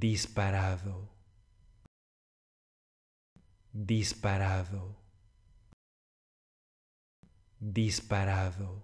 disparado, disparado, disparado.